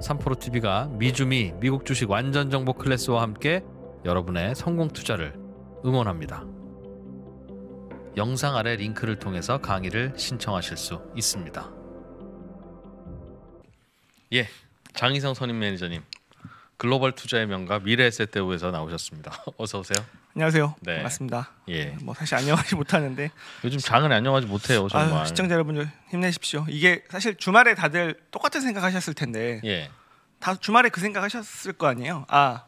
삼프로 TV가 미주미 미국 주식 완전 정보 클래스와 함께 여러분의 성공 투자를 응원합니다. 영상 아래 링크를 통해서 강의를 신청하실 수 있습니다. 예, 장희성 선임 매니저님 글로벌 투자의 명가 미래에셋대우에서 나오셨습니다. 어서 오세요. 안녕하세요. 네. 맞습니다. 예. 뭐 사실 안녕하지 못하는데 요즘 장을 안녕하지 못해요 아, 정말. 아, 시청자 여러분들 힘내십시오. 이게 사실 주말에 다들 똑같은 생각하셨을 텐데 예. 다 주말에 그 생각하셨을 거 아니에요. 아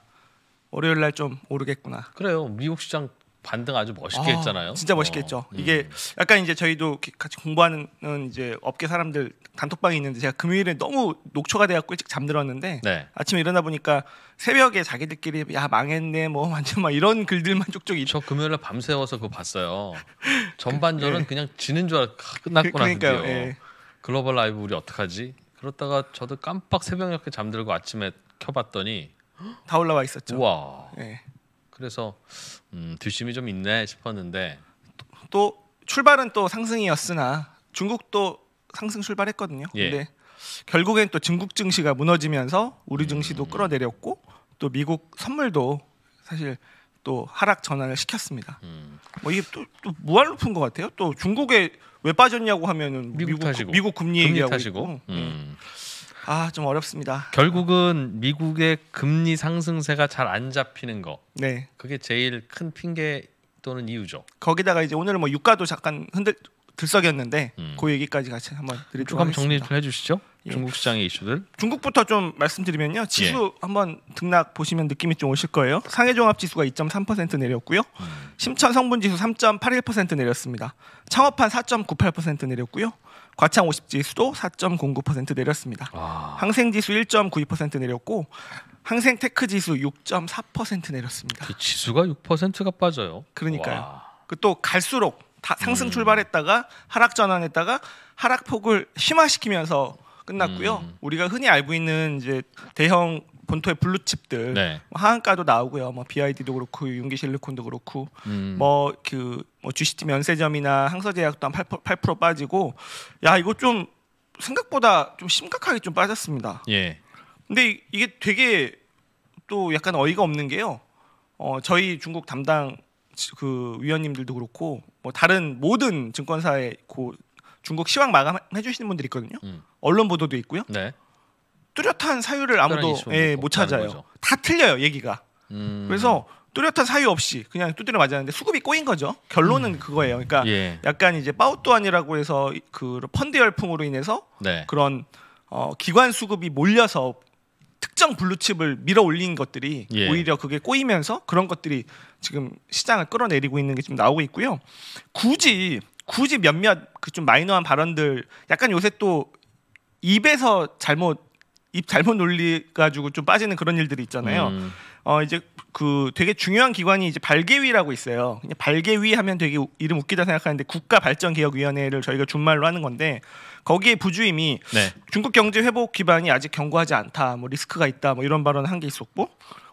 월요일 날 좀 오르겠구나. 그래요. 미국 시장 반등 아주 멋있게 아, 했잖아요. 진짜 어. 멋있게 어. 했죠. 음. 이게 음. 약간 이제 저희도 같이 공부하는 이제 업계 사람들 단톡방이 있는데 제가 금요일에 너무 녹초가 돼갖고 일찍 잠들었는데 네. 아침에 일어나 보니까 새벽에 자기들끼리 야 망했네 뭐 완전 막 이런 글들만 쪽쪽 있죠. 금요일날 밤새워서 그거 봤어요. 전반전은 네. 그냥 지는 줄 알아 그, 끝났구나 그, 러니까요 네. 예. 글로벌 라이브 우리 어떡하지? 그러다가 저도 깜빡 새벽녘에 잠들고 아침에 켜봤더니 다 올라와 있었죠. 와. 네. 예. 그래서 음, 드심이좀 있네 싶었는데 또 출발은 또 상승이었으나 중국도 상승 출발했거든요. 예. 근데 결국엔 또 중국 증시가 무너지면서 우리 증시도 음. 끌어내렸고 또 미국 선물도 사실 또 하락 전환을 시켰습니다. 음. 뭐 이게 또, 또 무한 높은 것 같아요. 또 중국에 왜 빠졌냐고 하면은 미국 미국, 미국 금리, 금리 얘기하고 예. 음. 아좀 어렵습니다. 결국은 미국의 금리 상승세가 잘 안 잡히는 거. 네. 그게 제일 큰 핑계 또는 이유죠. 거기다가 이제 오늘은 뭐 유가도 잠깐 흔들 들썩였는데 음. 그 얘기까지 같이 한번 드리도록 조금 정리 좀 해주시죠. 예. 중국 시장의 이슈들. 중국부터 좀 말씀드리면요. 지수 예. 한번 등락 보시면 느낌이 좀 오실 거예요. 상해 종합 지수가 2.3% 내렸고요. 음. 심천 성분 지수 3.81% 내렸습니다. 창업한 4.98% 내렸고요. 과창 50 지수도 4.09% 내렸습니다. 아. 항생 지수 1.92% 내렸고 항생 테크 지수 6.4% 내렸습니다. 그 지수가 6%가 빠져요. 그러니까요. 그 또 갈수록 상승 음. 출발했다가 하락 전환했다가 하락폭을 심화시키면서 끝났고요. 음. 우리가 흔히 알고 있는 이제 대형 본토의 블루칩들 네. 뭐 하한가도 나오고요. 뭐 BID도 그렇고 윤기실리콘도 그렇고 음. 뭐그 뭐, 그, 뭐 GCT 면세점이나 항서제약도 한 8%, 8 빠지고 야 이거 좀 생각보다 좀 심각하게 좀 빠졌습니다. 예. 근데 이게 되게 또 약간 어이가 없는 게요. 어 저희 중국 담당 그 위원님들도 그렇고 뭐 다른 모든 증권사의 고 중국 시황 마감해 주시는 분들이 있거든요. 음. 언론 보도도 있고요. 네. 뚜렷한 사유를 아무도 예, 못 찾아요. 다 틀려요 얘기가. 음. 그래서 뚜렷한 사유 없이 그냥 두드려 맞았는데 수급이 꼬인 거죠. 결론은 음. 그거예요. 그러니까 예. 약간 이제 바우또안이라고 해서 그 펀드 열풍으로 인해서 네. 그런 어, 기관 수급이 몰려서 특정 블루칩을 밀어 올린 것들이 예. 오히려 그게 꼬이면서 그런 것들이 지금 시장을 끌어내리고 있는 게 지금 나오고 있고요. 굳이 굳이 몇몇 그 좀 마이너한 발언들 약간 요새 또 입에서 잘못 입 잘못 놀리 가지고 좀 빠지는 그런 일들이 있잖아요. 음. 어 이제 그 되게 중요한 기관이 이제 발개위라고 있어요. 그냥 발개위 하면 되게 이름 웃기다 생각하는데 국가발전개혁위원회를 저희가 준말로 하는 건데 거기에 부주임이 네. 중국 경제 회복 기반이 아직 견고하지 않다, 뭐 리스크가 있다, 뭐 이런 발언을 한 게 있었고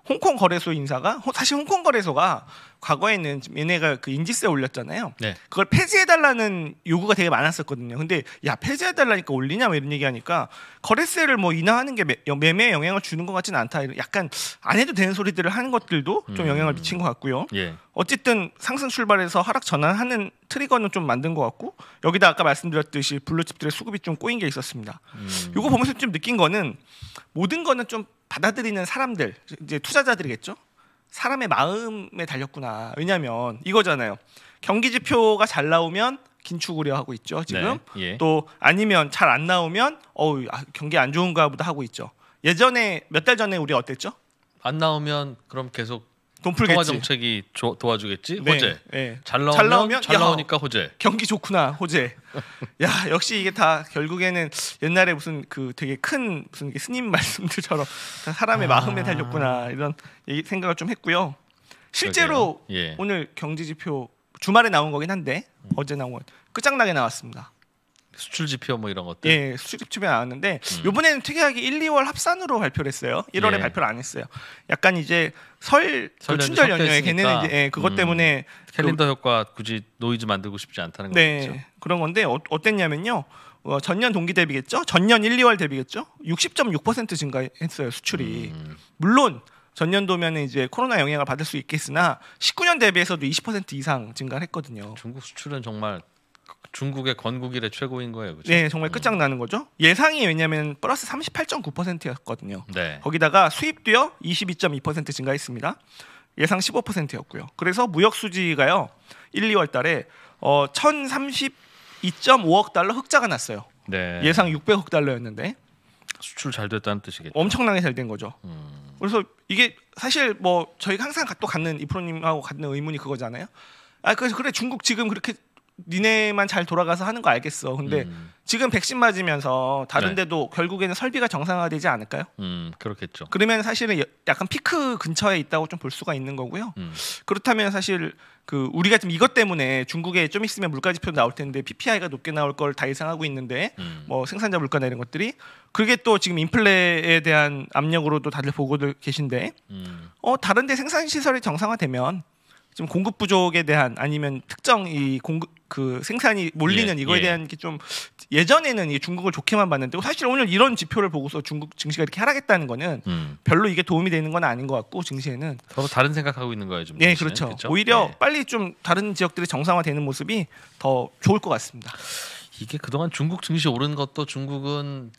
홍콩 거래소 인사가 사실 홍콩 거래소가 과거에는 얘네가 그 인지세 올렸잖아요. 네. 그걸 폐지해달라는 요구가 되게 많았었거든요. 근데 야 폐지해달라니까 올리냐 뭐 이런 얘기하니까 거래세를 뭐 인하하는 게 매, 매에 영향을 주는 것 같지는 않다. 약간 안 해도 되는 소리들을 하는 것들도 좀 음. 영향을 미친 것 같고요. 예. 어쨌든 상승 출발해서 하락 전환하는 트리거는 좀 만든 것 같고 여기다 아까 말씀드렸듯이 블루칩들의 수급이 좀 꼬인 게 있었습니다. 음. 이거 보면서 좀 느낀 거는 모든 거는 좀 받아들이는 사람들 이제 투자자들이겠죠. 사람의 마음에 달렸구나. 왜냐하면 이거잖아요. 경기 지표가 잘 나오면 긴축우려 하고 있죠. 지금 네, 예. 또 아니면 잘 안 나오면 어우 아, 경기 안 좋은가 보다 하고 있죠. 예전에 몇 달 전에 우리 어땠죠? 안 나오면 그럼 계속 돈 풀겠지. 통화 정책이 조, 도와주겠지. 네, 호재. 네. 잘 나오면 잘, 나오면, 잘 나오니까 호재. 경기 좋구나 호재. 야 역시 이게 다 결국에는 옛날에 무슨 그 되게 큰 무슨 스님 말씀들처럼 다 사람의 아... 마음에 달렸구나 이런 생각을 좀 했고요. 실제로 예. 오늘 경제 지표 주말에 나온 거긴 한데 음. 어제 나온 건 끝장나게 나왔습니다. 수출 지표 뭐 이런 것들. 예, 수출 지표 에 나왔는데 음. 이번에는 특이하게 1, 2월 합산으로 발표를 했어요. 1월에 예. 발표를 안 했어요. 약간 이제 설, 연휴, 그 춘절 연휴에 걔네는 이제 예, 그것 음. 때문에 캘린더 효과 굳이 노이즈 만들고 싶지 않다는 네, 거겠죠. 그런 건데 어, 어땠냐면요. 어, 전년 동기 대비겠죠. 전년 1, 2월 대비겠죠. 60.6% 증가했어요 수출이. 음. 물론 전년도면 이제 코로나 영향을 받을 수 있겠으나 19년 대비해서도 20% 이상 증가했거든요. 중국 수출은 정말 중국의 건국 이래 최고인 거예요. 그렇 네, 정말 음. 끝장나는 거죠. 예상이 왜냐하면 플러스 38.9%였거든요. 네. 거기다가 수입 뛰어 22.2% 증가했습니다. 예상 15%였고요. 그래서 무역 수지가요 1, 2월 달에 어, 1,032.5억 달러 흑자가 났어요. 네. 예상 600억 달러였는데 수출 잘 됐다는 뜻이겠죠. 엄청나게 잘된 거죠. 음. 그래서 이게 사실 뭐 저희가 항상 또 갖는 이프로님하고 갖는 의문이 그거잖아요. 아 그래서 그래 중국 지금 그렇게 니네만 잘 돌아가서 하는 거 알겠어. 근데 음. 지금 백신 맞으면서 다른데도 네. 결국에는 설비가 정상화되지 않을까요? 음, 그렇겠죠. 그러면 사실은 약간 피크 근처에 있다고 좀 볼 수가 있는 거고요. 음. 그렇다면 사실 그 우리가 지금 이것 때문에 중국에 좀 있으면 물가 지표 나올 텐데 PPI가 높게 나올 걸 다 예상하고 있는데 음. 뭐 생산자 물가나 이런 것들이 그게 또 지금 인플레에 대한 압력으로도 다들 보고들 계신데 음. 어 다른데 생산 시설이 정상화되면 좀 공급 부족에 대한 아니면 특정 이 공급 그 생산이 몰리는 예, 이거에 예. 대한 게 좀 예전에는 이 중국을 좋게만 봤는데 사실 오늘 이런 지표를 보고서 중국 증시가 이렇게 하락했다는 거는 음. 별로 이게 도움이 되는 건 아닌 것 같고 증시에는 서로 다른 생각하고 있는 거예요 좀. 예, 그렇죠. 그렇죠. 오히려 네. 빨리 좀 다른 지역들이 정상화되는 모습이 더 좋을 것 같습니다. 이게 그동안 중국 증시 오른 것도 중국은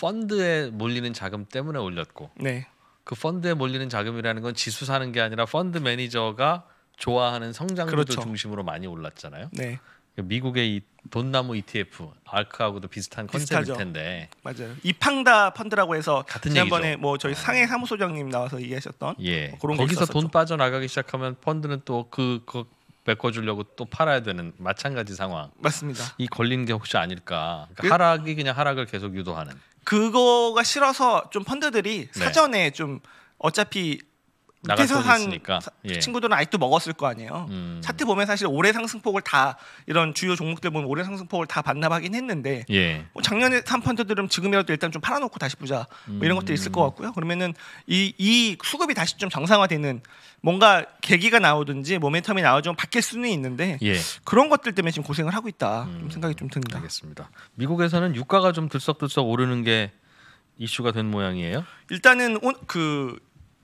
펀드에 몰리는 자금 때문에 올렸고, 네. 그 펀드에 몰리는 자금이라는 건 지수 사는 게 아니라 펀드 매니저가 좋아하는 성장주들 그렇죠. 중심으로 많이 올랐잖아요. 네. 그러니까 미국의 이 돈나무 ETF 아크하고도 비슷한 컨셉일 비슷하죠. 텐데 맞아요 이팡다 펀드라고 해서 같은 지난번에 얘기죠. 뭐 저희 아. 상해 사무소장님 나와서 얘기하셨던 예. 뭐 그런 거기서 돈 빠져나가기 시작하면 펀드는 또 그 그 메꿔주려고 또 팔아야 되는 마찬가지 상황 맞습니다 이 걸린 게 혹시 아닐까 그러니까 그, 하락이 그냥 하락을 계속 유도하는 그거가 싫어서 좀 펀드들이 네. 사전에 좀 어차피 퇴소한 예. 친구들은 아직도 먹었을 거 아니에요. 음. 차트 보면 사실 올해 상승폭을 다 이런 주요 종목들 보면 올해 상승폭을 다 반납하긴 했는데 예. 뭐 작년에 산 펀드들은 지금이라도 일단 좀 팔아놓고 다시 보자 뭐 이런 것도 있을 것 음. 같고요. 그러면은 이, 이 수급이 다시 좀 정상화되는 뭔가 계기가 나오든지 모멘텀이 나오면 바뀔 수는 있는데 예. 그런 것들 때문에 지금 고생을 하고 있다 음. 좀 생각이 좀 듭니다. 알겠습니다. 미국에서는 유가가 좀 들썩들썩 오르는 게 이슈가 된 모양이에요? 일단은 오, 그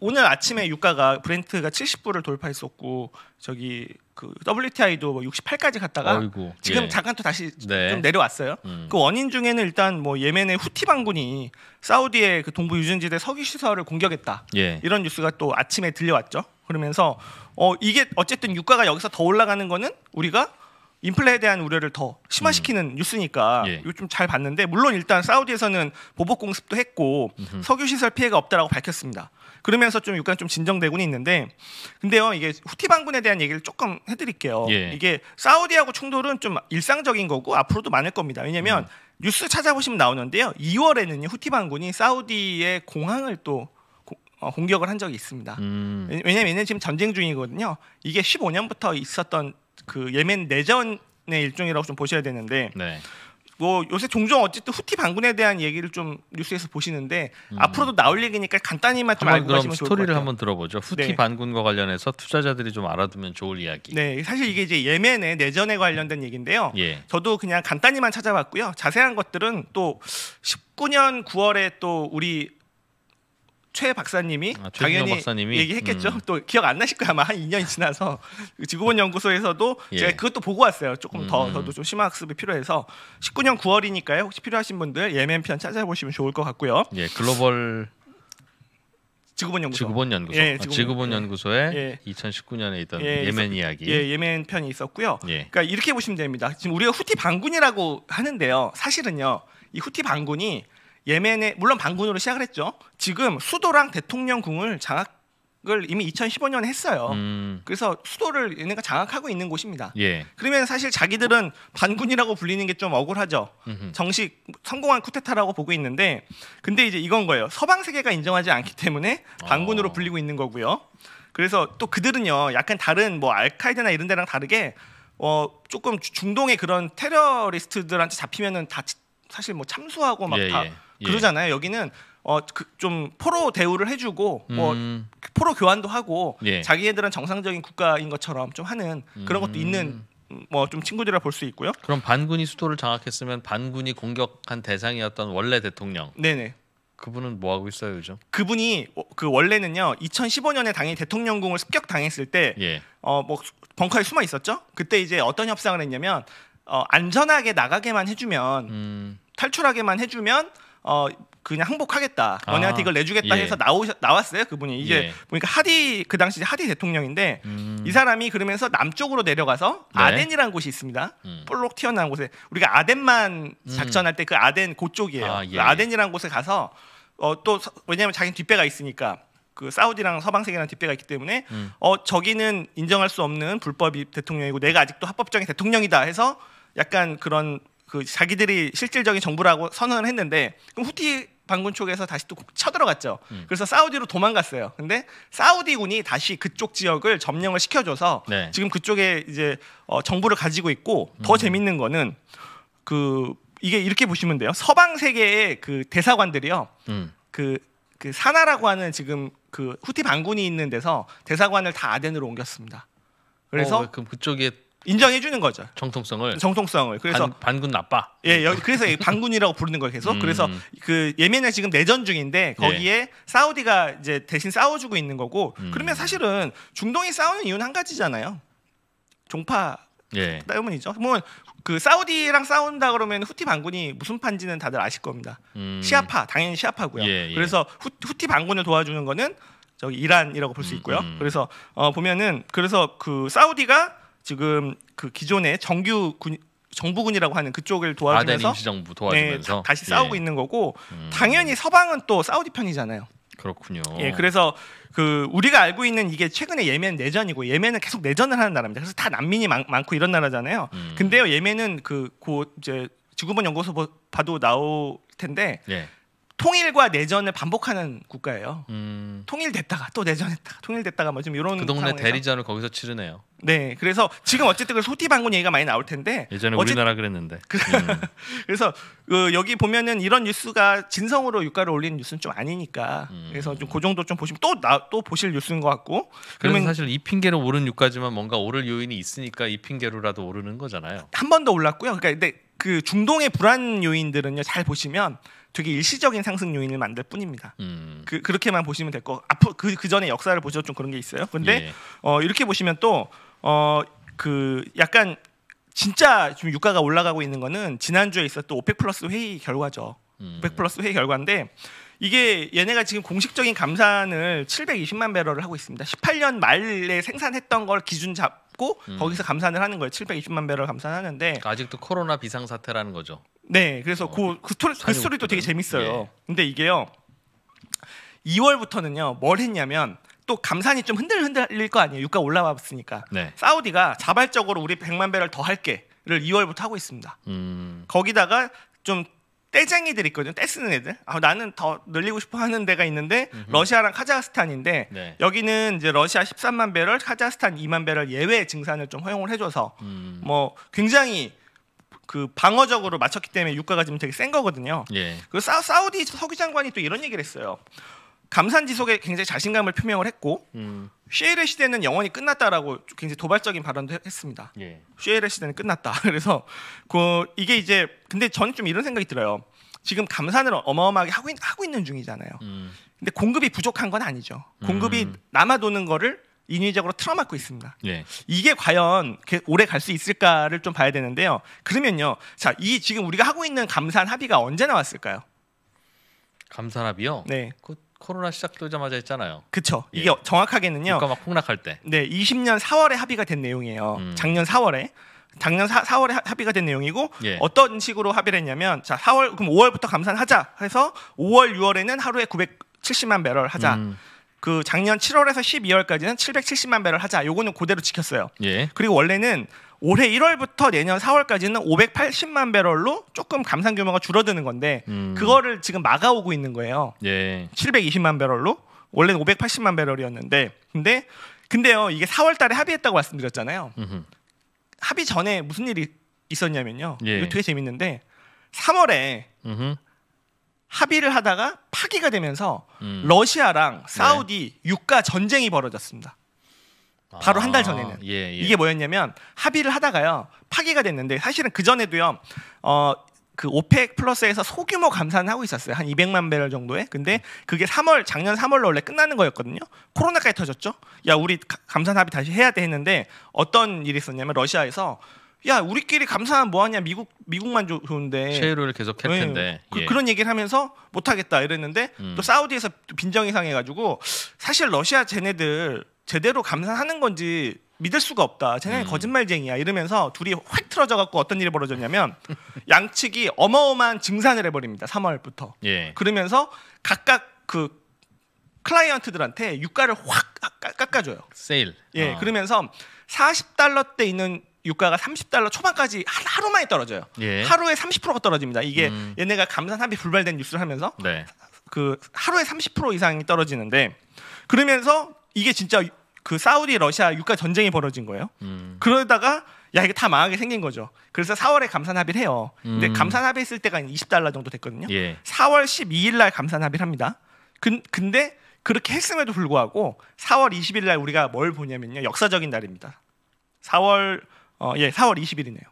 오늘 아침에 유가가 브랜트가 70불을 돌파했었고 저기 그 WTI도 뭐 68까지 갔다가 어이구, 지금 예. 잠깐 또 다시 네. 좀 내려왔어요. 음. 그 원인 중에는 일단 뭐 예멘의 후티 반군이 사우디의 그 동부 유전지대 석유 시설을 공격했다. 예. 이런 뉴스가 또 아침에 들려왔죠. 그러면서 어 이게 어쨌든 유가가 여기서 더 올라가는 거는 우리가 인플레에 대한 우려를 더 심화시키는 음. 뉴스니까 예. 요즘 잘 봤는데 물론 일단 사우디에서는 보복 공습도 했고 음흠. 석유 시설 피해가 없다라고 밝혔습니다. 그러면서 좀 약간 좀 진정되고는 있는데 근데요 이게 후티 반군에 대한 얘기를 조금 해드릴게요. 예. 이게 사우디하고 충돌은 좀 일상적인 거고 앞으로도 많을 겁니다. 왜냐하면 음. 뉴스 찾아보시면 나오는데요. 2월에는 후티 반군이 사우디의 공항을 또 어, 공격을 한 적이 있습니다. 음. 왜냐면 하 얘는 지금 전쟁 중이거든요. 이게 15년부터 있었던 그 예멘 내전의 일종이라고 좀 보셔야 되는데 네. 뭐 요새 종종 어쨌든 후티 반군에 대한 얘기를 좀 뉴스에서 보시는데 음. 앞으로도 나올 얘기니까 간단히만 좀 알고 가시면 좋을 것 같아요. 스토리를 한번 들어보죠. 후티 네. 반군과 관련해서 투자자들이 좀 알아두면 좋을 이야기. 네, 사실 이게 이제 예멘의 내전에 관련된 얘기인데요. 예. 저도 그냥 간단히만 찾아봤고요. 자세한 것들은 또 19년 9월에 또 우리 최 박사님이 아, 당연히 박사님이? 얘기했겠죠. 음. 또 기억 안 나실 거야 아마 한 2년이 지나서 그 지구본 연구소에서도 예. 제가 그것도 보고 왔어요. 조금 음. 더 음. 저도 좀 심화 학습이 필요해서 19년 9월이니까요. 혹시 필요하신 분들 예멘 편 찾아보시면 좋을 것 같고요. 예, 글로벌 지구본 연구소. 지구본 연구소. 예, 아, 지구본, 아, 연구소에 예. 2019년에 예. 있던 예, 멘 이야기. 예, 예멘 편이 있었고요. 예. 그러니까 이렇게 보시면 됩니다. 지금 우리가 후티 반군이라고 하는데요. 사실은요. 이 후티 반군이 예멘에 물론 반군으로 시작을 했죠. 지금 수도랑 대통령궁을 장악을 이미 2015년에 했어요. 음. 그래서 수도를 얘네가 장악하고 있는 곳입니다. 예. 그러면 사실 자기들은 반군이라고 불리는 게 좀 억울하죠. 음흠. 정식 성공한 쿠데타라고 보고 있는데 근데 이제 이건 거예요. 서방 세계가 인정하지 않기 때문에 반군으로 어. 불리고 있는 거고요. 그래서 또 그들은요. 약간 다른 뭐 알카이드나 이런 데랑 다르게 어 조금 중동의 그런 테러리스트들한테 잡히면은 다 사실 뭐 참수하고 막다 예, 예. 예. 그러잖아요. 여기는 어좀 그 포로 대우를 해주고 뭐 음. 포로 교환도 하고 예. 자기애들은 정상적인 국가인 것처럼 좀 하는 그런 것도 음. 있는 뭐 뭐좀 친구들이라 볼 수 있고요. 그럼 반군이 수도를 장악했으면 반군이 공격한 대상이었던 원래 대통령. 네네. 그분은 뭐 하고 있어요 요즘? 그분이 어, 그 원래는요 2015년에 당연히 대통령궁을 습격 당했을 때 예. 어뭐 벙커에 숨어 있었죠. 그때 이제 어떤 협상을 했냐면 어 안전하게 나가게만 해주면 음. 탈출하게만 해주면 어 그냥 항복하겠다 너네한테 아, 이걸 내주겠다 예. 해서 나오 셨 나왔어요 그분이 이게 예. 보니까 하디 그 당시 하디 대통령인데 음. 이 사람이 그러면서 남쪽으로 내려가서 네. 아덴이라는 곳이 있습니다 음. 볼록 튀어나온 곳에 우리가 아덴만 음. 작전할 때 그 아덴 그쪽이에요 아, 그 예, 예. 아덴이라는 곳에 가서 어또 왜냐하면 자기 는 뒷배가 있으니까 그 사우디랑 서방 세계랑 뒷배가 있기 때문에 음. 어 저기는 인정할 수 없는 불법 대통령이고 내가 아직도 합법적인 대통령이다 해서 약간 그런 그 자기들이 실질적인 정부라고 선언을 했는데 그럼 후티 반군 쪽에서 다시 또 쳐들어갔죠. 음. 그래서 사우디로 도망갔어요. 근데 사우디군이 다시 그쪽 지역을 점령을 시켜줘서 네. 지금 그쪽에 이제 어, 정부를 가지고 있고 더 음. 재밌는 거는 그 이게 이렇게 보시면 돼요. 서방 세계의 그 대사관들이요. 음. 그, 그 사나라고 하는 지금 그 후티 반군이 있는 데서 대사관을 다 아덴으로 옮겼습니다. 그래서 어, 그럼 그쪽에 인정해 주는 거죠. 정통성을. 정통성을. 그래서 반, 군 나빠. 예, 여기 그래서 반군이라고 부르는 거예요, 계속. 음. 그래서 그 예멘에 지금 내전 중인데 거기에 예. 사우디가 이제 대신 싸워 주고 있는 거고. 음. 그러면 사실은 중동이 싸우는 이유는 한 가지잖아요. 종파 예. 때문이죠. 뭐 그 사우디랑 싸운다 그러면 후티 반군이 무슨 판지는 다들 아실 겁니다. 음. 시아파, 당연히 시아파고요. 예, 예. 그래서 후, 후티 반군을 도와주는 거는 저기 이란이라고 볼수 음, 있고요. 음. 그래서 어 보면은 그래서 그 사우디가 지금 그 기존의 정규 군 정부군이라고 하는 그쪽을 도와주면서 임시정부 도와주면서 네, 다시 싸우고 예. 있는 거고 음. 당연히 서방은 또 사우디 편이잖아요. 그렇군요. 예, 그래서 그 우리가 알고 있는 이게 최근에 예멘 내전이고 예멘은 계속 내전을 하는 나라입니다. 그래서 다 난민이 많, 고 이런 나라잖아요. 음. 근데요 예멘은 그고 그 이제 지구본 연구소 봐도 나올 텐데 예. 통일과 내전을 반복하는 국가예요. 음. 통일됐다가 또 내전했다가 통일됐다가 뭐좀 이런 그 동네 대리전을 거기서 치르네요. 네, 그래서 지금 어쨌든 그 소티방군 얘기가 많이 나올 텐데 예전에 어찌... 우리나라 그랬는데. 그 음. 그래서 그 여기 보면은 이런 뉴스가 진성으로 유가를 올리는 뉴스는 좀 아니니까 음. 그래서 좀그 정도 좀 보시면 또또또 보실 뉴스인 것 같고. 그러면 사실 이 핑계로 오른 유가지만 뭔가 오를 요인이 있으니까 이 핑계로라도 오르는 거잖아요. 한 번 더 올랐고요. 그러니까 근데 그 중동의 불안 요인들은요 잘 보시면 되게 일시적인 상승 요인을 만들 뿐입니다. 음. 그, 그렇게만 보시면 될 거. 앞으로 그, 그 전에 역사를 보셔도 좀 그런 게 있어요. 근데 예. 어, 이렇게 보시면 또 어, 그 약간 진짜 지금 유가가 올라가고 있는 거는 지난주에 있었던 오펙 플러스 회의 결과죠. 음. 오펙 플러스 회의 결과인데 이게 얘네가 지금 공식적인 감산을 720만 배럴을 하고 있습니다. 18년 말에 생산했던 걸 기준 잡고 음. 거기서 감산을 하는 거예요. 720만 배럴 감산하는데 아직도 코로나 비상 사태라는 거죠. 네, 그래서 어, 그, 그, 스토리, 그 스토리도 되게 재밌어요. 예. 근데 이게요, 2월부터는요, 뭘 했냐면 또 감산이 좀 흔들흔들릴 거 아니에요. 유가 올라왔으니까. 네. 사우디가 자발적으로 우리 100만 배럴 더 할게를 2월부터 하고 있습니다. 음. 거기다가 좀 떼쟁이들 있거든요. 떼쓰는 애들. 아, 나는 더 늘리고 싶어 하는 데가 있는데 음흠. 러시아랑 카자흐스탄인데 네. 여기는 이제 러시아 13만 배럴, 카자흐스탄 2만 배럴 예외 증산을 좀 허용을 해줘서 음. 뭐 굉장히 그 방어적으로 맞췄기 때문에 유가가 지금 되게 센 거거든요. 예. 그 사, 사우디 석유 장관이 또 이런 얘기를 했어요. 감산 지속에 굉장히 자신감을 표명을 했고 음. 쉐일의 시대는 영원히 끝났다라고 굉장히 도발적인 발언도 했습니다. 예. 쉐일의 시대는 끝났다. 그래서 그 이게 이제 근데 저는 좀 이런 생각이 들어요. 지금 감산을 어마어마하게 하고, 있, 하고 있는 중이잖아요. 음. 근데 공급이 부족한 건 아니죠. 공급이 음. 남아 도는 거를 인위적으로 틀어막고 있습니다. 네. 이게 과연 그 오래 갈 수 있을까를 좀 봐야 되는데요. 그러면요, 자, 이 지금 우리가 하고 있는 감산 합의가 언제 나왔을까요? 감산 합의요? 네. 그 코로나 시작되자마자 했잖아요. 그렇죠. 예. 이게 정확하게는요. 그러막 폭락할 때. 네, 20년 4월에 합의가 된 내용이에요. 음. 작년 4월에. 작년 4, 4월에 합의가 된 내용이고 예. 어떤 식으로 합의를 했냐면 자 4월 그럼 5월부터 감산하자 해서 5월 6월에는 하루에 970만 배럴 하자. 음. 그 작년 7월에서 12월까지는 770만 배럴 하자. 요거는 그대로 지켰어요. 예. 그리고 원래는 올해 1월부터 내년 4월까지는 580만 배럴로 조금 감산 규모가 줄어드는 건데 음. 그거를 지금 막아오고 있는 거예요. 예. 720만 배럴로 원래는 580만 배럴이었는데 근데 근데요 이게 4월달에 합의했다고 말씀드렸잖아요. 음흠. 합의 전에 무슨 일이 있었냐면요. 예. 이거 되게 재밌는데 3월에 음흠. 합의를 하다가 파기가 되면서 음. 러시아랑 네. 사우디 네. 유가 전쟁이 벌어졌습니다. 바로 아, 한달 전에는 예, 예. 이게 뭐였냐면 합의를 하다가요 파기가 됐는데 사실은 그 전에도요 어. 그 오펙 플러스에서 소규모 감산을 하고 있었어요. 한 200만 배럴 정도에. 근데 그게 3월 작년 3월로 원래 끝나는 거였거든요. 코로나까지 터졌죠. 야, 우리 감산 합의 다시 해야 돼 했는데 어떤 일이 있었냐면 러시아에서 야 우리끼리 감사하면 뭐하냐 미국 미국만 조, 좋은데 쉐이를 계속 할 네. 텐데 네. 예. 그, 런 얘기를 하면서 못하겠다 이랬는데 음. 또 사우디에서 빈정이상해가지고 사실 러시아 쟤네들 제대로 감사하는 건지 믿을 수가 없다. 쟤네 음. 거짓말쟁이야. 이러면서 둘이 확 틀어져 갖고 어떤 일이 벌어졌냐면 양측이 어마어마한 증산을 해버립니다. 3월부터. 예. 그러면서 각각 그 클라이언트들한테 유가를 확 깎아줘요. 세일. 예. 어. 그러면서 40달러 대 있는 유가가 30달러 초반까지 하루, 만에 떨어져요. 예. 하루에 30%가 떨어집니다. 이게 음. 얘네가 감산합의 불발된 뉴스를 하면서 네. 그 하루에 30% 이상이 떨어지는데 그러면서 이게 진짜 그 사우디 러시아 유가 전쟁이 벌어진 거예요. 음. 그러다가 야 이게 다 망하게 생긴 거죠. 그래서 4월에 감산합의를 해요. 근데 음. 감산합의 했을 때가 20달러 정도 됐거든요. 예. 4월 12일 날 감산합의를 합니다. 근, 근데 그렇게 했음에도 불구하고 4월 20일 날 우리가 뭘 보냐면요. 역사적인 날입니다. 4월 어, 예, 4월 20일이네요.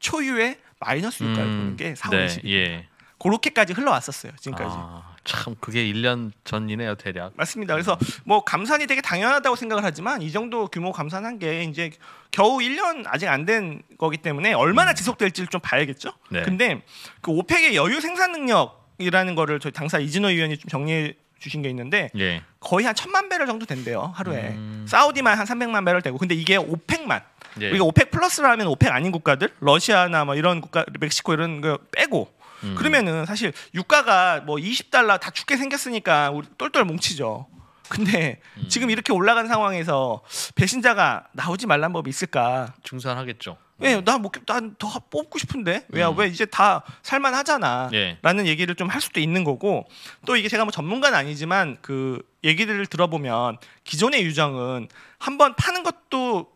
초유의 마이너스 유가를 음, 보는 게 4월 네, 20일. 예. 그렇게까지 흘러왔었어요 지금까지. 아, 참 그게 1년 전이네요 대략. 맞습니다. 그래서 음. 뭐 감산이 되게 당연하다고 생각을 하지만 이 정도 규모 감산한 게 이제 겨우 1년 아직 안 된 거기 때문에 얼마나 음. 지속될지를 좀 봐야겠죠. 네. 근데 그 오펙의 여유 생산 능력 이라는 거를 저희 당사 이진호 위원이 좀 정리해 주신 게 있는데 예. 거의 한 천만 배럴 정도 된대요 하루에 음... 사우디만 한삼백만 배럴 되고 근데 이게 오펙만 예. 우리가 오펙 플러스라면 오펙 아닌 국가들 러시아나 뭐 이런 국가 멕시코 이런 거 빼고 음... 그러면은 사실 유가가 뭐 20달러 다 죽게 생겼으니까 우리 똘똘 뭉치죠 근데 음... 지금 이렇게 올라간 상황에서 배신자가 나오지 말란 법이 있을까 중산하겠죠 예, 나 못, 뭐, 난더 뽑고 싶은데 왜야 음. 왜 이제 다 살만하잖아라는 예. 얘기를 좀 할 수도 있는 거고 또 이게 제가 뭐 전문가는 아니지만 그 얘기를 들어보면 기존의 유정은 한번 파는 것도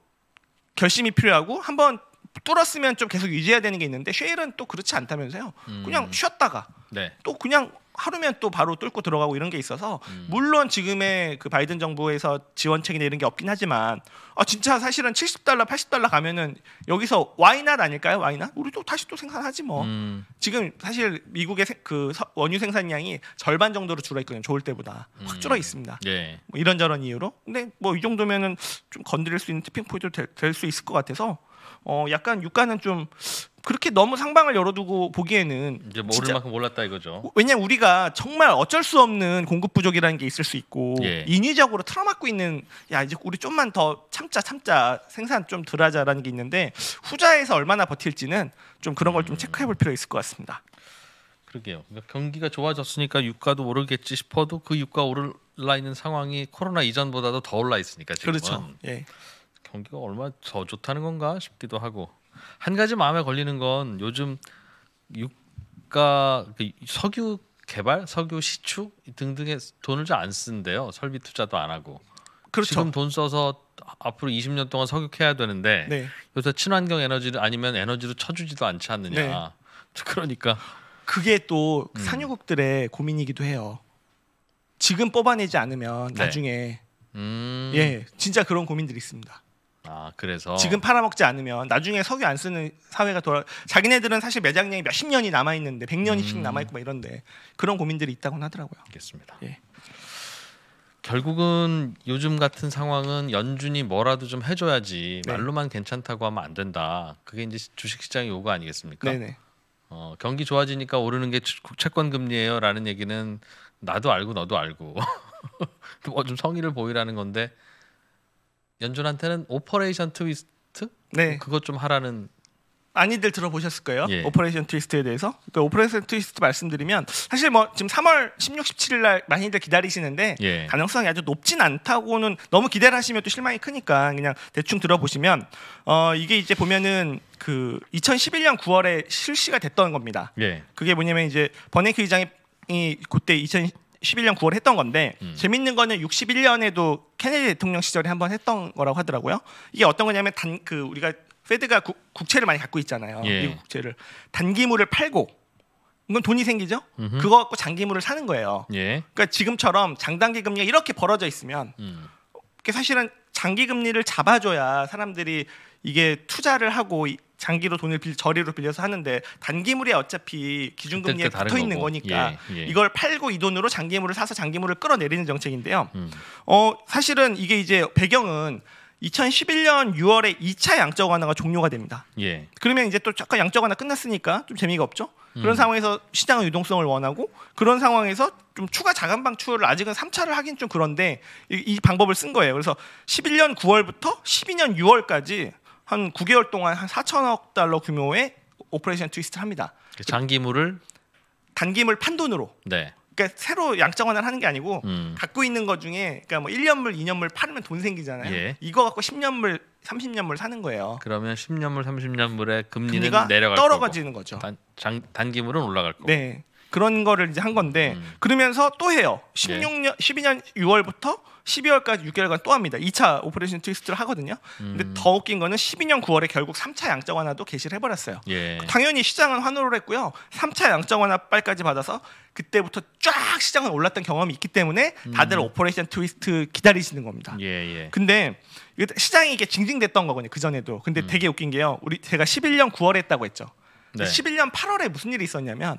결심이 필요하고 한번 뚫었으면 좀 계속 유지해야 되는 게 있는데 쉐일은 또 그렇지 않다면서요. 음. 그냥 쉬었다가 네. 또 그냥 하루면 또 바로 뚫고 들어가고 이런 게 있어서 음. 물론 지금의 그 바이든 정부에서 지원책이나 이런 게 없긴 하지만 아 진짜 사실은 70달러 80달러 가면은 여기서 와이낫 아닐까요 와이낫 우리 도 다시 또 생산하지 뭐 음. 지금 사실 미국의 그 원유 생산량이 절반 정도로 줄어 있거든요 좋을 때보다 확 음. 줄어 있습니다 네. 예. 뭐 이런저런 이유로 근데 뭐 이 정도면은 좀 건드릴 수 있는 티핑 포인트 될수 될 있을 것 같아서 어 약간 유가는 좀 그렇게 너무 상방을 열어두고 보기에는 이제 모를 진짜, 만큼 몰랐다 이거죠. 왜냐 우리가 정말 어쩔 수 없는 공급 부족이라는 게 있을 수 있고 예. 인위적으로 틀어막고 있는 야 이제 우리 좀만 더 참자 참자 생산 좀 덜하자라는 게 있는데 후자에서 얼마나 버틸지는 좀 그런 걸좀 음. 체크해볼 필요가 있을 것 같습니다. 그러게요. 그러니까 경기가 좋아졌으니까 유가도 오르겠지 싶어도 그 유가 오를라 있는 상황이 코로나 이전보다도 더 올라 있으니까 지금은 그렇죠. 예. 경기가 얼마 나더 좋다는 건가 싶기도 하고 한 가지 마음에 걸리는 건 요즘 유가 그 석유 개발, 석유 시축등등에 돈을 잘 안 쓴대요. 설비 투자도 안 하고. 그렇죠. 지금 돈 써서 앞으로 20년 동안 석유해야 되는데 네. 요새 친환경 에너지를 아니면 에너지로 쳐주지도 않지 않느냐. 네. 그러니까 그게 또 음. 산유국들의 고민이기도 해요. 지금 뽑아내지 않으면 네. 나중에 음... 예 진짜 그런 고민들이 있습니다. 아 그래서 지금 팔아먹지 않으면 나중에 석유 안 쓰는 사회가 돌아 자기네들은 사실 매장량이 몇십 년이 남아 있는데 백 년씩 음. 남아 있고 막 이런데 그런 고민들이 있다고 하더라고요. 알겠습니다. 예. 결국은 요즘 같은 상황은 연준이 뭐라도 좀 해줘야지 네. 말로만 괜찮다고 하면 안 된다. 그게 이제 주식시장의 요구 아니겠습니까? 네네. 어, 경기 좋아지니까 오르는 게 채권 금리예요라는 얘기는 나도 알고 너도 알고 뭐좀 성의를 보이라는 건데 연준한테는 오퍼레이션 트위스트 네. 뭐 그것 좀 하라는 많이들 들어보셨을 거예요. 예. 오퍼레이션 트위스트에 대해서. 그 오퍼레이션 트위스트 말씀드리면 사실 뭐 지금 3월 16, 17일 날 많이들 기다리시는데 예. 가능성이 아주 높진 않다고는 너무 기대를 하시면 또 실망이 크니까 그냥 대충 들어보시면 어 이게 이제 보면은 그 2011년 9월에 실시가 됐던 겁니다. 예. 그게 뭐냐면 이제 버냉키 의장이 그때 2000 11년 9월 했던 건데 음. 재밌는 거는 61년에도 케네디 대통령 시절에 한번 했던 거라고 하더라고요. 이게 어떤 거냐면 단 그 우리가 페드가 구, 국채를 많이 갖고 있잖아요. 예. 미국 국채를 단기물을 팔고 이건 돈이 생기죠. 음흠. 그거 갖고 장기물을 사는 거예요. 예. 그러니까 지금처럼 장단기 금리가 이렇게 벌어져 있으면 음. 사실은 장기 금리를 잡아줘야 사람들이 이게 투자를 하고 장기로 돈을 빌, 저리로 빌려서 하는데 단기물이 어차피 기준금리에 붙어 있는 거 거니까 예, 예. 이걸 팔고 이 돈으로 장기물을 사서 장기물을 끌어내리는 정책인데요. 음. 어 사실은 이게 이제 배경은 2011년 6월에 2차 양적 완화가 종료가 됩니다. 예. 그러면 이제 또 잠깐 양적 완화 끝났으니까 좀 재미가 없죠. 그런 음. 상황에서 시장의 유동성을 원하고 그런 상황에서 좀 추가 자금 방출을 아직은 3차를 하긴 좀 그런데 이, 이 방법을 쓴 거예요. 그래서 11년 9월부터 12년 6월까지 한 9개월 동안 한 4천억 달러 규모의 오퍼레이션 트위스트를 합니다. 그 장기물을 단기물 판돈으로. 네. 그러니까 새로 양적완을 하는 게 아니고 음. 갖고 있는 것 중에 그러니까 뭐 1년물, 2년물 팔으면 돈 생기잖아요. 예. 이거 갖고 10년물, 30년물 사는 거예요. 그러면 10년물, 30년물의 금리는 내려갈 떨어지는 거고. 거죠. 단, 장, 단기물은 올라갈 거고. 네. 그런 거를 이제 한 건데 음. 그러면서 또 해요. 16년, 예. 12년 6월부터 12월까지 6개월간 또 합니다. 2차 오퍼레이션 트위스트를 하거든요. 음. 근데 더 웃긴 거는 12년 9월에 결국 3차 양적 완화도 개시를 해버렸어요. 예. 당연히 시장은 환호를 했고요. 3차 양적 완화 빨까지 받아서 그때부터 쫙 시장은 올랐던 경험이 있기 때문에 다들 음. 오퍼레이션 트위스트 기다리시는 겁니다. 예, 예. 근데 시장이 이게 징징댔던 거거든요. 그 전에도. 근데 음. 되게 웃긴 게요. 우리 제가 11년 9월에 했다고 했죠. 네. 11년 8월에 무슨 일이 있었냐면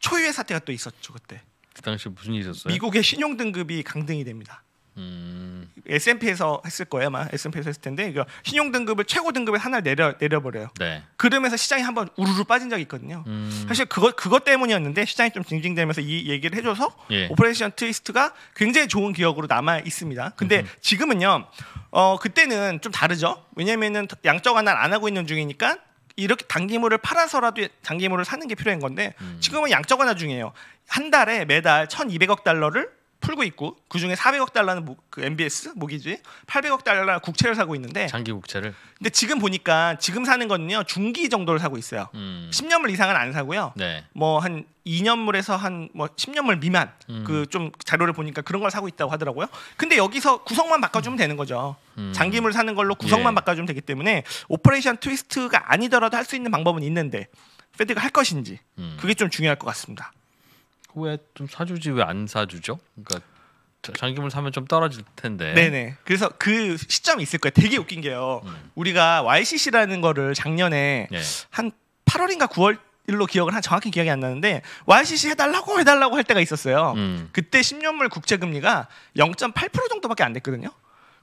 초유의 사태가 또 있었죠 그때. 그 당시 무슨 일이었어요? 미국의 신용 등급이 강등이 됩니다. 음. S&P에서 했을 거예요, 아마 S&P에서 했을 텐데 이거 신용 등급을 최고 등급에 하나 를 내려 내려버려요. 네. 그러면서 시장이 한번 우르르 빠진 적이 있거든요. 음. 사실 그거 그것 때문이었는데 시장이 좀 징징대면서 이 얘기를 해줘서 예. 오퍼레이션 트위스트가 굉장히 좋은 기억으로 남아 있습니다. 근데 음흠. 지금은요, 어 그때는 좀 다르죠. 왜냐면은 양적 완화를 안 하고 있는 중이니까 이렇게 단기물을 팔아서라도 단기물을 사는 게 필요한 건데 음. 지금은 양적 완화 중이에요. 한 달에 매달 1,200억 달러를 풀고 있고 그 중에 400억 달러는 모, 그 MBS 모기지 800억 달러 국채를 사고 있는데 장기 국채를. 근데 지금 보니까 지금 사는 거는요 중기 정도를 사고 있어요. 음. 10년물 이상은 안 사고요. 네. 뭐한 2년물에서 한 뭐 10년물 미만 음. 그좀 자료를 보니까 그런 걸 사고 있다고 하더라고요. 근데 여기서 구성만 바꿔주면 음. 되는 거죠. 음. 장기물 사는 걸로 구성만 예. 바꿔주면 되기 때문에 오퍼레이션 트위스트가 아니더라도 할 수 있는 방법은 있는데 페드가 할 것인지 음. 그게 좀 중요할 것 같습니다. 왜좀 사주지 왜 안 사주죠? 그러니까 장기물 사면 좀 떨어질 텐데. 네네. 그래서 그 시점이 있을 거예요. 되게 웃긴 게요. 음. 우리가 YCC라는 거를 작년에 네. 한 8월인가 9월 일로 기억을 한 정확히 기억이 안 나는데 YCC 해달라고 해달라고 할 때가 있었어요. 음. 그때 10년물 국채 금리가 0.8% 정도밖에 안 됐거든요.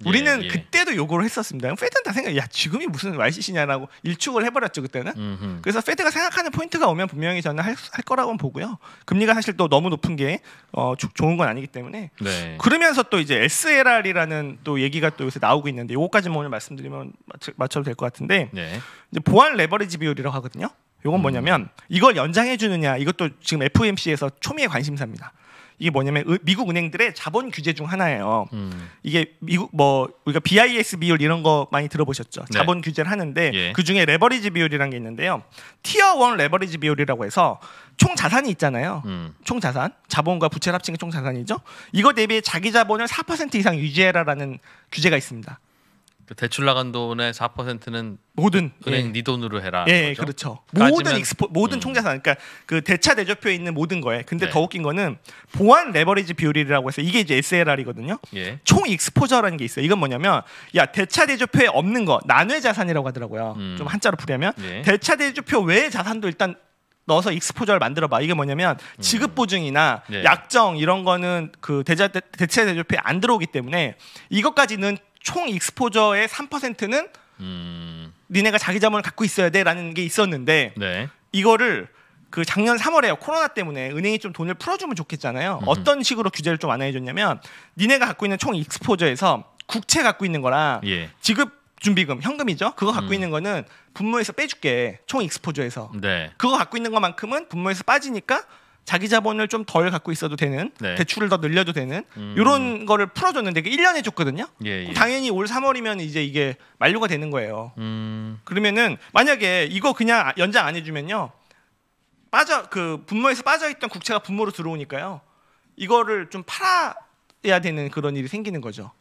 예, 우리는 예, 그때도 요구를 했었습니다. 페드는 다 생각, 야 지금이 무슨 YCC냐라고 일축을 해버렸죠 그때는. 음흠. 그래서 페드가 생각하는 포인트가 오면 분명히 저는 할, 할 거라고는 보고요. 금리가 사실 또 너무 높은 게 어, 조, 좋은 건 아니기 때문에. 네. 그러면서 또 이제 SLR이라는 또 얘기가 또 요새 나오고 있는데 요거까지만 오늘 말씀드리면 맞춰도 될 것 같은데 네. 이제 보안 레버리지 비율이라고 하거든요. 요건 뭐냐면 음. 이걸 연장해 주느냐 이것도 지금 FOMC에서 초미의 관심사입니다. 이게 뭐냐면 미국 은행들의 자본 규제 중 하나예요. 음. 이게 미국 뭐 우리가 BIS 비율 이런 거 많이 들어보셨죠. 네. 자본 규제를 하는데 예. 그 중에 레버리지 비율이라는 게 있는데요. 티어 원 레버리지 비율이라고 해서 총 자산이 있잖아요. 음. 총 자산, 자본과 부채를 합친 게 총 자산이죠. 이거 대비 자기 자본을 4% 이상 유지해라라는 규제가 있습니다. 그 대출 나간 돈의 4%는 모든 은행 예. 네 돈으로 해라. 예, 거죠? 그렇죠. 모든 익스포 모든 음. 총자산 그러니까 그 대차 대조표에 있는 모든 거에. 근데 네. 더 웃긴 거는 보안 레버리지 비율이라고 해서 이게 이제 SLR이거든요. 예. 총 익스포저라는 게 있어요. 이건 뭐냐면 야, 대차 대조표에 없는 거 난외 자산이라고 하더라고요. 음. 좀 한자로 풀려면 예. 대차 대조표 외의 자산도 일단 넣어서 익스포저를 만들어봐. 이게 뭐냐면 음. 지급 보증이나 음. 예. 약정 이런 거는 그 대자, 대체 대조표에 안 들어오기 때문에 이것까지는 총 익스포저의 3%는 음. 니네가 자기 자본을 갖고 있어야 돼라는 게 있었는데 네. 이거를 그 작년 3월에요 코로나 때문에 은행이 좀 돈을 풀어주면 좋겠잖아요. 음. 어떤 식으로 규제를 좀 완화해줬냐면 니네가 갖고 있는 총 익스포저에서 국채 갖고 있는 거랑 예. 지급 준비금 현금이죠. 그거 갖고 음. 있는 거는 분모에서 빼줄게 총 익스포저에서 네. 그거 갖고 있는 것만큼은 분모에서 빠지니까 자기 자본을 좀 덜 갖고 있어도 되는 네. 대출을 더 늘려도 되는 음. 이런 거를 풀어줬는데 그게 1년 해줬거든요. 예, 예. 당연히 올 3월이면 이제 이게 만료가 되는 거예요. 음. 그러면은 만약에 이거 그냥 연장 안 해주면요 빠져 그 분모에서 빠져있던 국채가 분모로 들어오니까요 이거를 좀 팔아야 되는 그런 일이 생기는 거죠.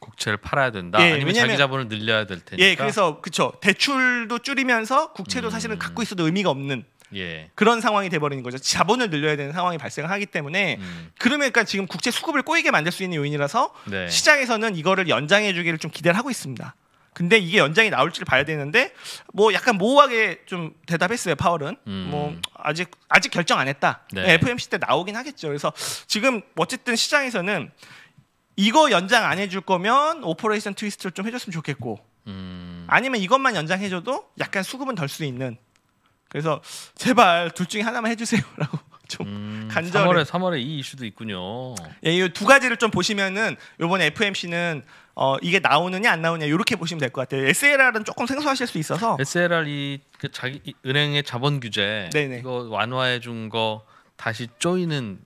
국채를 팔아야 된다. 예, 아니면 왜냐면, 자기 자본을 늘려야 될 테니까. 예, 그래서 그쵸 대출도 줄이면서 국채도 음. 사실은 갖고 있어도 의미가 없는 예. 그런 상황이 돼버리는 거죠. 자본을 늘려야 되는 상황이 발생하기 때문에 음. 그러니까 지금 국제 수급을 꼬이게 만들 수 있는 요인이라서 네. 시장에서는 이거를 연장해주기를 좀 기대를 하고 있습니다. 근데 이게 연장이 나올지를 봐야 되는데 뭐 약간 모호하게 좀 대답했어요 파월은 음. 뭐 아직 아직 결정 안 했다 네. 네 FMC 때 나오긴 하겠죠 그래서 지금 어쨌든 시장에서는 이거 연장 안 해줄 거면 오퍼레이션 트위스트를 좀 해줬으면 좋겠고 음. 아니면 이것만 연장해줘도 약간 수급은 덜 수 있는 그래서 제발 둘 중에 하나만 해주세요라고 좀 음, 간절히. 3월에 3월에 이 이슈도 있군요. 예, 이두 가지를 좀 보시면은 이번에 FMC는 어, 이게 나오느냐 안 나오냐 느 이렇게 보시면 될 것 같아요. SLR은 조금 생소하실 수 있어서 SLR 이그 자기 은행의 자본 규제 네네. 이거 완화해 준 거 다시 쪼이는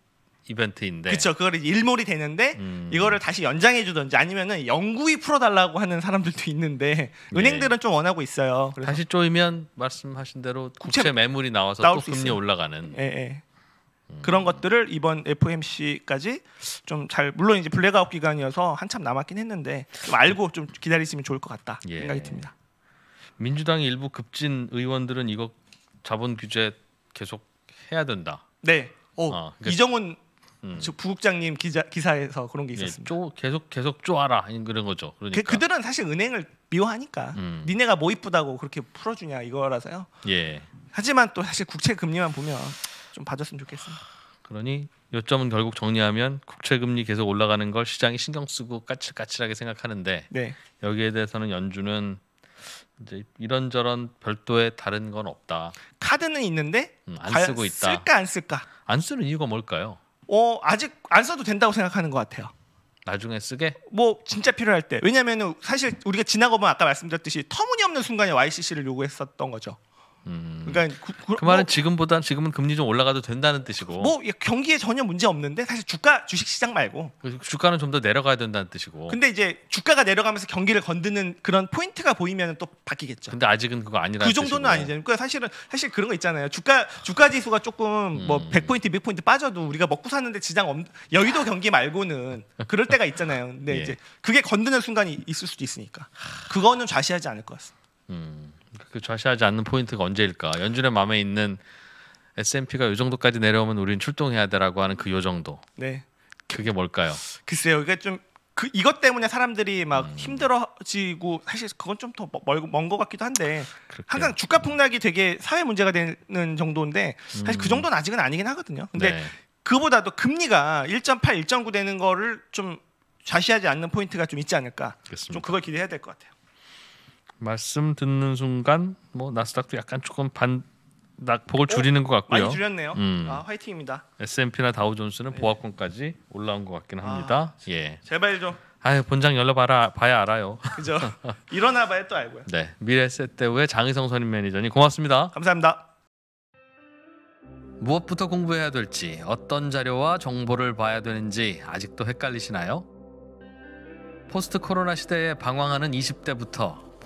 이벤트인데. 그렇죠. 그걸 일몰이 되는데 음. 이거를 다시 연장해 주든지 아니면은 영구히 풀어 달라고 하는 사람들도 있는데 예. 은행들은 좀 원하고 있어요. 다시 조이면 말씀하신 대로 국채, 국채 매물이 나와서 또 금리 있어요. 올라가는. 예, 예. 음. 그런 것들을 이번 FMC까지 좀 잘 물론 이제 블랙아웃 기간이어서 한참 남았긴 했는데 좀 알고 좀 기다리시면 좋을 것 같다 예. 생각이 듭니다. 민주당 일부 급진 의원들은 이거 자본 규제 계속 해야 된다. 네. 오, 어, 그러니까 이정훈 음. 부국장님 기자, 기사에서 그런 게 예, 있었습니다. 예, 쪼, 계속 계속 쪼아라 그런 거죠. 그러니까 그, 들은 사실 은행을 미워하니까 음. 니네가 뭐 이쁘다고 그렇게 풀어주냐 이거라서요. 예. 하지만 또 사실 국채 금리만 보면 좀 봐줬으면 좋겠습니다. 그러니 요점은 결국 정리하면 국채 금리 계속 올라가는 걸 시장이 신경 쓰고 까칠까칠하게 생각하는데 네. 여기에 대해서는 연준은 이제 이런저런 별도의 다른 건 없다. 카드는 있는데 음, 안 쓰고 있다. 쓸까 안 쓸까? 안 쓰는 이유가 뭘까요? 어, 아직 안 써도 된다고 생각하는 것 같아요. 나중에 쓰게? 뭐 진짜 필요할 때. 왜냐면은 사실 우리가 지나고 보면 아까 말씀드렸듯이 터무니없는 순간에 YCC를 요구했었던 거죠. 음. 그러니까 구, 그, 그 말은 뭐, 지금보다 지금은 금리 좀 올라가도 된다는 뜻이고. 뭐 예, 경기에 전혀 문제 없는데 사실 주가 주식 시장 말고. 그 주가는 좀 더 내려가야 된다는 뜻이고. 근데 이제 주가가 내려가면서 경기를 건드는 그런 포인트가 보이면 또 바뀌겠죠. 근데 아직은 그거 아니라. 그 정도는 아니죠. 그러니까 사실은 사실 그런 거 있잖아요. 주가 주가 지수가 조금 뭐 음. 뭐 100포인트, 200포인트 빠져도 우리가 먹고 사는데 지장 없 여의도 경기 말고는 그럴 때가 있잖아요. 근데 예. 이제 그게 건드는 순간이 있을 수도 있으니까 그거는 좌시하지 않을 것 같습니다. 음. 그 좌시하지 않는 포인트가 언제일까? 연준의 마음에 있는 S&P가 이 정도까지 내려오면 우리는 출동해야 되라고 하는 그 요 정도. 네. 그게 뭘까요? 글쎄요. 이게 좀그 이것 때문에 사람들이 막 음. 힘들어지고 사실 그건 좀 더 멀고 먼 것 같기도 한데 그렇게. 항상 주가 폭락이 되게 사회 문제가 되는 정도인데 사실 그 음. 그 정도는 아직은 아니긴 하거든요. 근데 네. 그보다도 금리가 1.8, 1.9 되는 거를 좀 좌시하지 않는 포인트가 좀 있지 않을까. 그렇습니까? 좀 그걸 기대해야 될 것 같아요. 말씀 듣는 순간 뭐 나스닥도 약간 조금 반 낙폭을 줄이는 것 같고요. 많이 줄였네요. 음. 아, 화이팅입니다. S&P나 다우존스는 네. 보합권까지 올라온 것 같긴 합니다. 아, 예. 제발 좀. 아 본장 열려봐라 봐야 알아요. 그죠. 일어나봐야 또 알고요. 네. 미래세대우의 장희성 선임 매니저님 고맙습니다. 감사합니다. 무엇부터 공부해야 될지 어떤 자료와 정보를 봐야 되는지 아직도 헷갈리시나요? 포스트 코로나 시대에 방황하는 20대부터